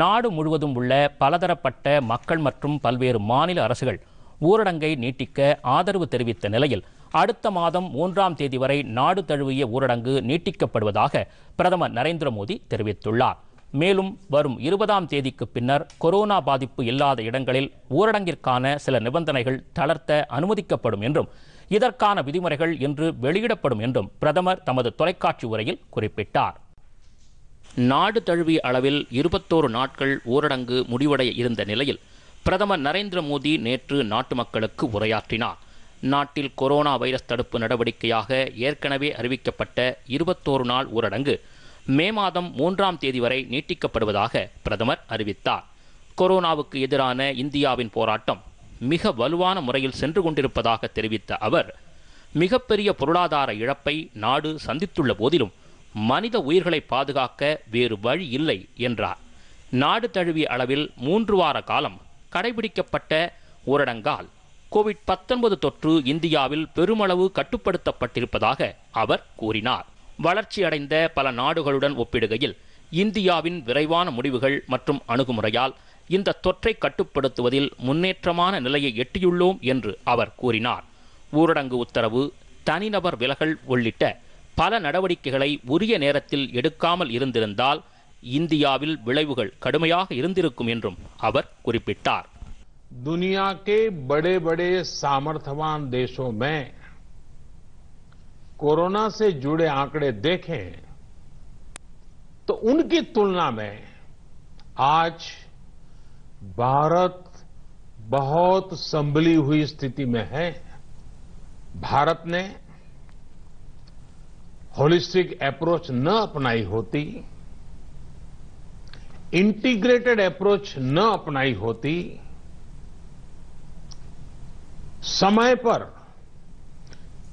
நாடு முழுவதும் உள்ள பலதரப்பட்ட மக்கள் மற்றும் பல்வேறு மாநில அரசுகள் ஊரடங்கை நீட்டிக்க ஆதரவு தெரிவித்த நிலையில் அடுத்த மாதம் மூன்றாம் தேதி வரை நாடு தழுவிய ஊரடங்கு நீட்டிக்கப்படுவதாக பிரதமர் நரேந்திர மோடி தெரிவித்துள்ளார் மேலும் வரும் இருபதாம் தேதிக்கு பின்னர் கொரோனா பாதிப்பு இல்லாத இடங்களில் ஊரடங்கிற்கான சில நிபந்தனைகள் தளர்த்த அனுமதிக்கப்படும் என்றும் இதற்கான விதிமுறைகள் இன்று வெளியிடப்படும் என்றும் பிரதமர் தமது தொலைக்காட்சி உரையில் குறிப்பிட்டார் நாடு தழுவிய அளவில் இருபத்தோரு நாட்கள் ஊரடங்கு முடிவடைய இருந்த நிலையில் பிரதமர் நரேந்திர மோடி நேற்று நாட்டு மக்களுக்கு உரையாற்றினார் நாட்டில் கொரோனா வைரஸ் தடுப்பு நடவடிக்கையாக ஏற்கனவே அறிவிக்கப்பட்ட இருபத்தோரு நாள் ஊரடங்கு மே மாதம் மூன்றாம் தேதி வரை நீட்டிக்கப்படுவதாக பிரதமர் அறிவித்தார் கொரோனாவுக்கு எதிரான இந்தியாவின் போராட்டம் மிக வலுவான முறையில் சென்று கொண்டிருப்பதாக தெரிவித்த அவர் மிகப்பெரிய பொருளாதார இழப்பை நாடு சந்தித்துள்ள போதிலும் மனித உயிர்களை பாதுகாக்க வேறு வழி இல்லை என்றார் நாடு தழுவிய அளவில் மூன்று வார காலம் கடைபிடிக்கப்பட்ட ஊரடங்கால் கோவிட் பத்தொன்பது தொற்று இந்தியாவில் பெருமளவு கட்டுப்படுத்தப்பட்டிருப்பதாக அவர் கூறினார் வளர்ச்சியடைந்த பல நாடுகளுடன் ஒப்பிடுகையில் இந்தியாவின் விரைவான முடிவுகள் மற்றும் அணுகுமுறையால் இந்த தொற்றை கட்டுப்படுத்துவதில் முன்னேற்றமான நிலையை எட்டியுள்ளோம் என்று அவர் கூறினார் ஊரடங்கு உத்தரவு தனிநபர் விலகல் உள்ளிட்ட பல நடவடிக்கைகளை உரிய நேரத்தில் எடுக்காமல் இருந்திருந்தால் இந்தியாவில் விளைவுகள் கடுமையாக இருந்திருக்கும் என்று அவர் குறிப்பிட்டார். દુનિયા કે બડે બડે సామర్థવાન దేశોમાં 코로나 سے जुड़े आंकड़े देखें तो उनकी तुलना में आज भारत बहुत संभली हुई स्थिति में है। भारत ने होलिस्टिक अप्रोच न अपनाई होती इंटीग्रेटेड अप्रोच न अपनाई होती समय पर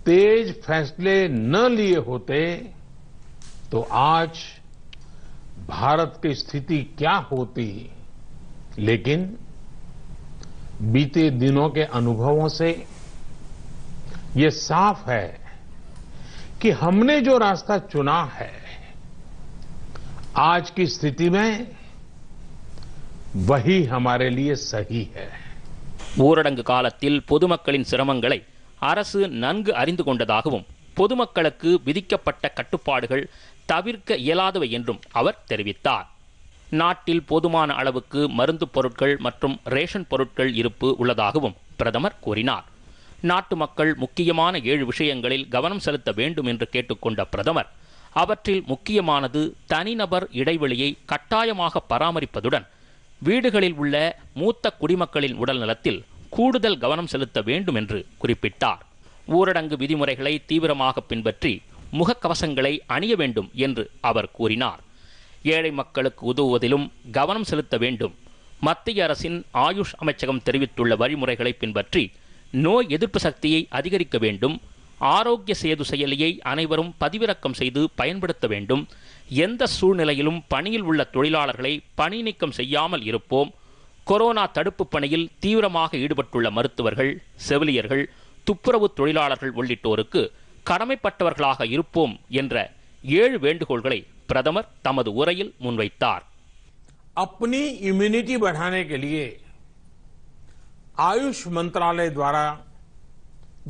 तेज फैसले न लिए होते तो आज भारत की स्थिति क्या होती लेकिन बीते दिनों के अनुभवों से ये साफ है कि हमने जो रास्ता चुना है आज की स्थिति में वही हमारे लिए सही है ஊரடங்கு காலத்தில் பொதுமக்களின் சிரமங்களை அரசு நன்கு அறிந்து கொண்டதாகவும் பொதுமக்களுக்கு விதிக்கப்பட்ட கட்டுப்பாடுகள் தவிர்க்க இயலாதவை என்றும் அவர் தெரிவித்தார் நாட்டில் போதுமான அளவுக்கு மருந்து பொருட்கள் மற்றும் ரேஷன் பொருட்கள் இருப்பு உள்ளதாகவும் பிரதமர் கூறினார் நாட்டு மக்கள் முக்கியமான ஏழு விஷயங்களில் கவனம் செலுத்த வேண்டும் என்று கேட்டுக்கொண்ட பிரதமர் அவற்றில் முக்கியமானது தனிநபர் இடைவெளியை கட்டாயமாக பராமரிப்பதுடன் வீடுகளில் உள்ள மூத்த குடிமக்களின் உடல் நலத்தில் கூடுதல் கவனம் செலுத்த வேண்டும் என்று குறிப்பிட்டார் ஊரடங்கு விதிமுறைகளை தீவிரமாக பின்பற்றி முகக்கவசங்களை அணிய வேண்டும் என்று அவர் கூறினார் ஏழை மக்களுக்கு உதவுவதிலும் கவனம் செலுத்த வேண்டும் மத்திய அரசின் ஆயுஷ் அமைச்சகம் தெரிவித்துள்ள வழிமுறைகளை பின்பற்றி நோய் எதிர்ப்பு சக்தியை அதிகரிக்க வேண்டும் ஆரோக்கிய சேது செயலியை அனைவரும் பதிவிறக்கம் செய்து பயன்படுத்த வேண்டும் எந்த சூழ்நிலையிலும் பணியில் உள்ள தொழிலாளர்களை பணி நீக்கம் செய்யாமல் இருப்போம் கொரோனா தடுப்பு பணியில் தீவிரமாக ஈடுபட்டுள்ள மருத்துவர்கள் செவிலியர்கள் துப்புரவு தொழிலாளர்கள் உள்ளிட்டோருக்கு கடமைப்பட்டவர்களாக இருப்போம் என்ற ஏழு வேண்டுகோள்களை பிரதமர் தமது உரையில் முன்வைத்தார் அப்படி இம்யூனிட்டி बढ़ाने आयुष मंत्रालय द्वारा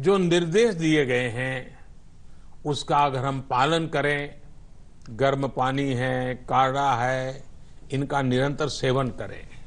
जो निर्देश दिए गए हैं उसका अगर हम पालन करें गर्म पानी है काढ़ा है इनका निरंतर सेवन करें